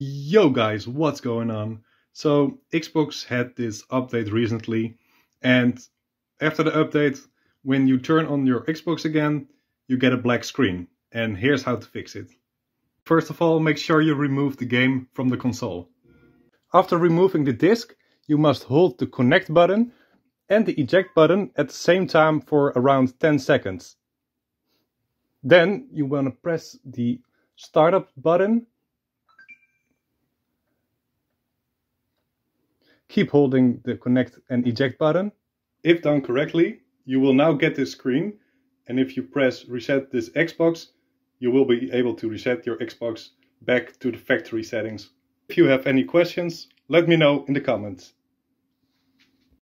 Yo guys, what's going on? So Xbox had this update recently and after the update, when you turn on your Xbox again, you get a black screen. And here's how to fix it. First of all, make sure you remove the game from the console. After removing the disc, you must hold the connect button and the eject button at the same time for around 10 seconds. Then you want to press the startup button Keep holding the connect and eject button. If done correctly, you will now get this screen. And if you press reset this Xbox, you will be able to reset your Xbox back to the factory settings. If you have any questions, let me know in the comments.